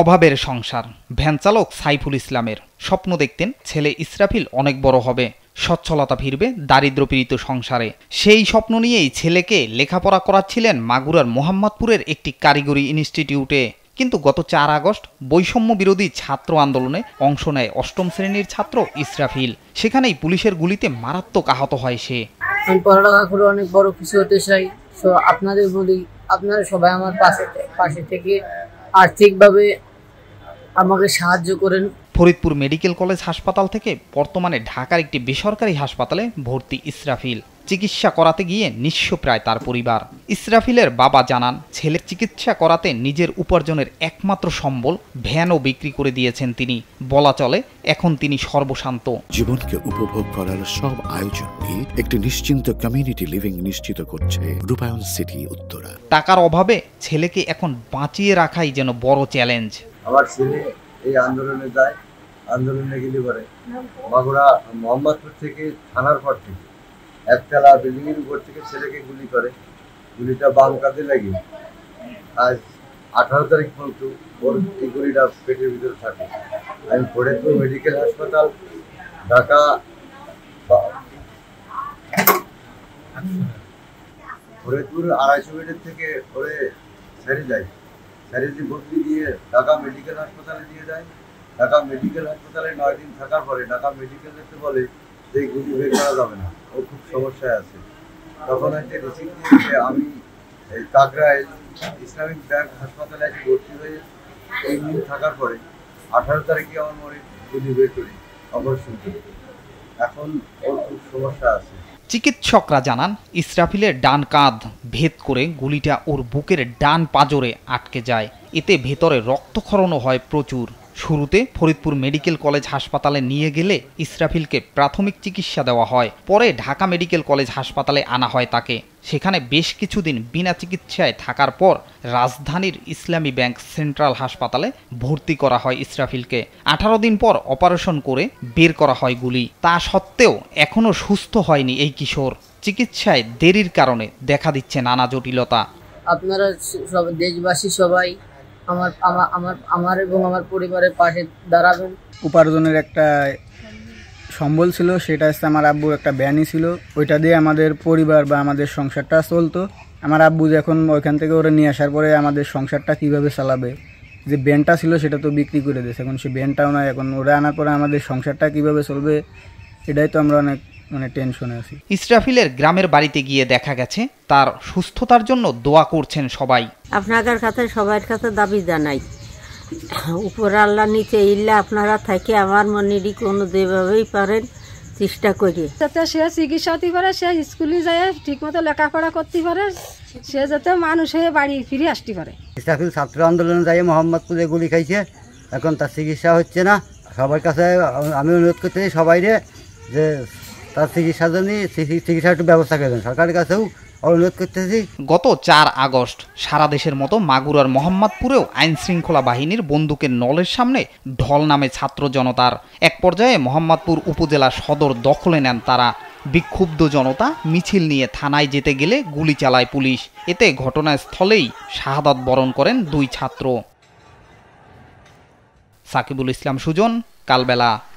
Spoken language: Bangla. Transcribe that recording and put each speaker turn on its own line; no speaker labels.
অভাবের সংসার ভ্যানচালক সাইফুল ইসলামের স্বপ্ন দেখতেন ছেলে ইসরাফিল অনেক বড় হবে সচ্ছলতা ফিরবে পীড়িত সংসারে সেই স্বপ্ন নিয়েই ছেলেকে লেখাপড়া করাচ্ছিলেন মাগুরার মোহাম্মদপুরের একটি কারিগরি ইনস্টিটিউটে কিন্তু গত চার আগস্ট বৈষম্য বিরোধী ছাত্র আন্দোলনে অংশ নেয় অষ্টম শ্রেণীর ছাত্র ইসরাফিল সেখানেই পুলিশের গুলিতে মারাত্মক আহত হয় সে পড়ালেখা করে অনেক বড় কিছু হতে চাই তো আপনাদের বলি আপনারা সবাই আমার পাশে পাশে থেকে আর্থিকভাবে আমাকে সাহায্য করেন ফরিদপুর মেডিকেল কলেজ হাসপাতাল থেকে বর্তমানে ঢাকার একটি বেসরকারি হাসপাতালে ভর্তি ইসরাফিল চিকিৎসা করাতে গিয়ে নিঃস্ব প্রায় তার পরিবার ইসরাফিলের বাবা জানান ছেলের চিকিৎসা করাতে নিজের উপার্জনের একমাত্র সম্বল ভ্যানও বিক্রি করে দিয়েছেন তিনি বলা চলে এখন তিনি সর্বশান্ত জীবনকে
উপভোগ করার সব আয়োজনকে একটি নিশ্চিন্ত কমিউনিটি লিভিং নিশ্চিত করছে রূপায়ণ সিটি উত্তরা
টাকার অভাবে ছেলেকে এখন বাঁচিয়ে রাখাই যেন বড় চ্যালেঞ্জ
আমার ছেলে এই আন্দোলনে যায় আন্দোলনে গেলে পরে বাগুড়া মোহাম্মদপুর থেকে থানার পর থেকে একতলা এর উপর থেকে ছেলেকে গুলি করে গুলিটা বাম কাজে লাগে আজ আঠারো তারিখ পর্যন্ত ওর এই গুলিটা পেটের ভিতরে থাকে আমি ফরিদপুর মেডিকেল হাসপাতাল ঢাকা ফরিদপুর আড়াইশো মিটার থেকে ওরে ছেড়ে যায় ছেড়ে দিয়ে ভর্তি দিয়ে ঢাকা মেডিকেল হাসপাতালে দিয়ে যায় ঢাকা মেডিকেল হাসপাতালে নয় দিন থাকার পরে ঢাকা মেডিকেল বলে যে গুলি বের করা যাবে না ও খুব সমস্যায় আছে তখন হচ্ছে রিসিভ যে আমি এই কাকরায় ইসলামিক ব্যাংক হাসপাতালে আজকে ভর্তি হয়ে এই দিন থাকার পরে আঠারো তারিখে আমার মনে পুঁজি বের করি অপারেশন করি এখন ওর খুব সমস্যা আছে
চিকিৎসকরা জানান ইসরাফিলের ডান কাঁধ ভেদ করে গুলিটা ওর বুকের ডান পাজরে আটকে যায় এতে ভেতরে রক্তক্ষরণও হয় প্রচুর শুরুতে ফরিদপুর মেডিকেল কলেজ হাসপাতালে নিয়ে গেলে ইসরাফিলকে প্রাথমিক চিকিৎসা দেওয়া হয় পরে ঢাকা মেডিকেল কলেজ হাসপাতালে আনা হয় তাকে সেখানে বেশ কিছুদিন বিনা চিকিৎসায় থাকার পর রাজধানীর ইসলামী ব্যাংক সেন্ট্রাল হাসপাতালে ভর্তি করা হয় ইসরাফিলকে আঠারো দিন পর অপারেশন করে বের করা হয় গুলি তা সত্ত্বেও এখনও সুস্থ হয়নি এই কিশোর চিকিৎসায় দেরির কারণে দেখা দিচ্ছে নানা জটিলতা আপনারা সব দেশবাসী সবাই আমার আমার আমার এবং আমার পরিবারের পাশে দাঁড়াবেন উপার্জনের একটা সম্বল ছিল সেটা হচ্ছে আমার আব্বুর একটা ব্যানই ছিল ওইটা দিয়ে আমাদের পরিবার বা আমাদের সংসারটা চলতো আমার আব্বু যখন ওইখান থেকে ওরা নিয়ে আসার পরে আমাদের সংসারটা কিভাবে চালাবে যে ব্যানটা ছিল সেটা তো বিক্রি করে দিয়েছে এখন সে ব্যানটাও নয় এখন ওরা আনার পরে আমাদের সংসারটা কিভাবে চলবে এটাই তো আমরা অনেক মানে টেনশনে আছি ইসরাফিলের গ্রামের বাড়িতে গিয়ে দেখা গেছে তার সুস্থতার জন্য দোয়া করছেন সবাই আপনাদের কাছে সবার কাছে দাবি জানাই উপর আল্লাহ নিচে ইল্লা আপনারা থাকে আমার মনেরই কোনো যেভাবেই পারেন চেষ্টা করি যাতে সে চিকিৎসা হতে পারে সে স্কুলে যায় ঠিকমতো লেখাপড়া করতে পারে সে যাতে মানুষ হয়ে বাড়ি ফিরে আসতে পারে
ইসরাফিল ছাত্র আন্দোলনে যাই মোহাম্মদপুরে গুলি খাইছে এখন তার চিকিৎসা হচ্ছে না সবার কাছে আমি অনুরোধ করতে সবাই
যে তার চিকিৎসা জন্য চিকিৎসার একটু ব্যবস্থা করে দেন সরকারের কাছেও অনুরোধ করতেছি গত চার আগস্ট সারা দেশের মতো মাগুরার মোহাম্মদপুরেও আইন শৃঙ্খলা বাহিনীর বন্দুকের নলের সামনে ঢল নামে ছাত্র জনতার এক পর্যায়ে মোহাম্মদপুর উপজেলা সদর দখলে নেন তারা বিক্ষুব্ধ জনতা মিছিল নিয়ে থানায় যেতে গেলে গুলি চালায় পুলিশ এতে ঘটনাস্থলেই শাহাদত বরণ করেন দুই ছাত্র সাকিবুল ইসলাম সুজন কালবেলা